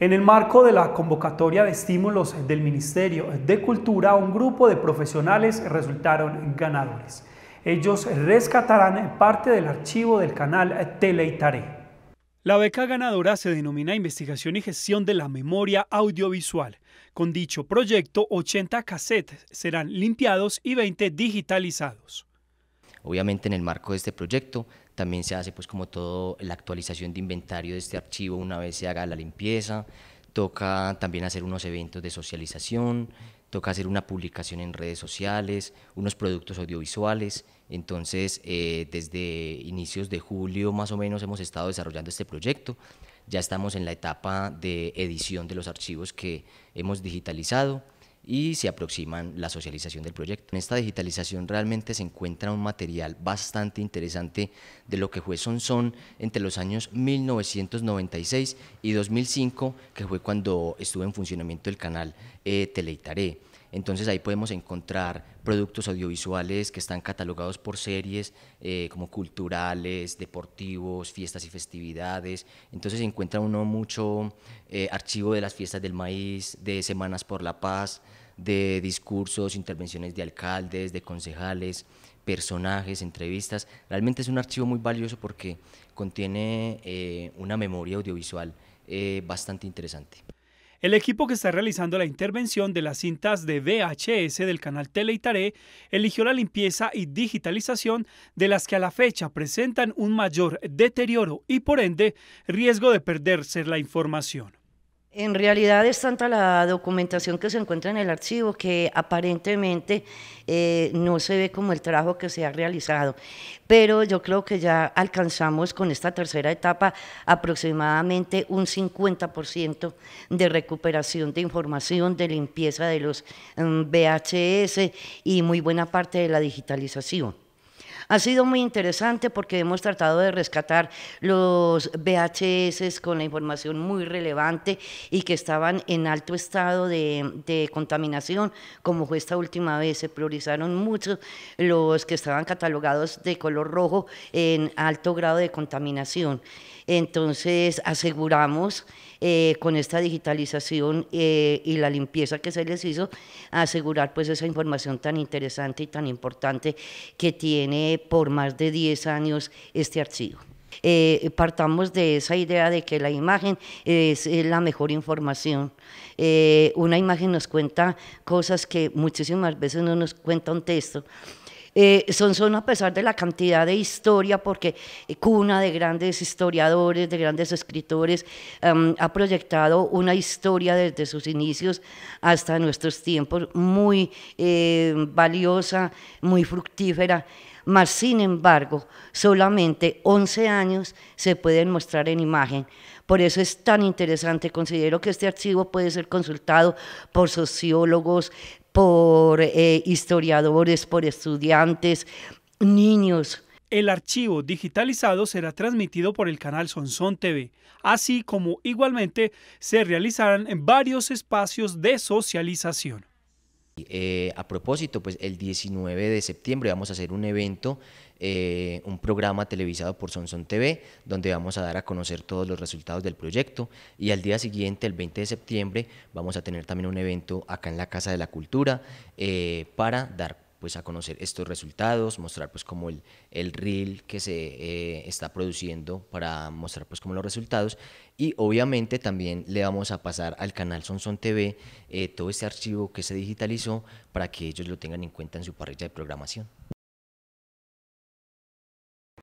En el marco de la convocatoria de estímulos del Ministerio de Cultura, un grupo de profesionales resultaron ganadores. Ellos rescatarán parte del archivo del canal Teleitare. La beca ganadora se denomina Investigación y Gestión de la Memoria Audiovisual. Con dicho proyecto, 80 cassettes serán limpiados y 20 digitalizados. Obviamente en el marco de este proyecto también se hace pues como todo la actualización de inventario de este archivo una vez se haga la limpieza, toca también hacer unos eventos de socialización, toca hacer una publicación en redes sociales, unos productos audiovisuales. Entonces, eh, desde inicios de julio más o menos hemos estado desarrollando este proyecto. Ya estamos en la etapa de edición de los archivos que hemos digitalizado y se aproximan la socialización del proyecto. En esta digitalización realmente se encuentra un material bastante interesante de lo que fue Son entre los años 1996 y 2005, que fue cuando estuvo en funcionamiento el canal eh, Teleitaré. Entonces ahí podemos encontrar productos audiovisuales que están catalogados por series eh, como culturales, deportivos, fiestas y festividades. Entonces encuentra uno mucho eh, archivo de las fiestas del maíz, de Semanas por la Paz, de discursos, intervenciones de alcaldes, de concejales, personajes, entrevistas. Realmente es un archivo muy valioso porque contiene eh, una memoria audiovisual bastante interesante. El equipo que está realizando la intervención de las cintas de VHS del canal Tele eligió la limpieza y digitalización de las que a la fecha presentan un mayor deterioro y por ende riesgo de perderse la información. En realidad es tanta la documentación que se encuentra en el archivo que aparentemente eh, no se ve como el trabajo que se ha realizado. Pero yo creo que ya alcanzamos con esta tercera etapa aproximadamente un 50% de recuperación de información, de limpieza de los mm, VHS y muy buena parte de la digitalización. Ha sido muy interesante porque hemos tratado de rescatar los VHS con la información muy relevante y que estaban en alto estado de, contaminación, como fue esta última vez. Se priorizaron mucho los que estaban catalogados de color rojo en alto grado de contaminación. Entonces aseguramos eh, con esta digitalización eh, y la limpieza que se les hizo, asegurar pues esa información tan interesante y tan importante que tiene por más de 10 años este archivo. Eh, partamos de esa idea de que la imagen es, eh, la mejor información. Eh, una imagen nos cuenta cosas que muchísimas veces no nos cuenta un texto. Eh, son, son a pesar de la cantidad de historia, porque eh, cuna de grandes historiadores, de grandes escritores, ha proyectado una historia desde sus inicios hasta nuestros tiempos muy eh, valiosa, muy fructífera. Mas, sin embargo, solamente 11 años se pueden mostrar en imagen. Por eso es tan interesante. Considero que este archivo puede ser consultado por sociólogos, por eh, historiadores, por estudiantes, niños. El archivo digitalizado será transmitido por el canal Sonson TV, así como igualmente se realizarán en varios espacios de socialización. Eh, a propósito, pues el 19 de septiembre vamos a hacer un evento, eh, un programa televisado por Sonson TV, donde vamos a dar a conocer todos los resultados del proyecto. Y al día siguiente, el 20 de septiembre, vamos a tener también un evento acá en la Casa de la Cultura eh, para dar pues a conocer estos resultados, mostrar pues como el, reel que se eh, está produciendo para mostrar pues como los resultados y obviamente también le vamos a pasar al canal Sonson TV eh, todo este archivo que se digitalizó para que ellos lo tengan en cuenta en su parrilla de programación.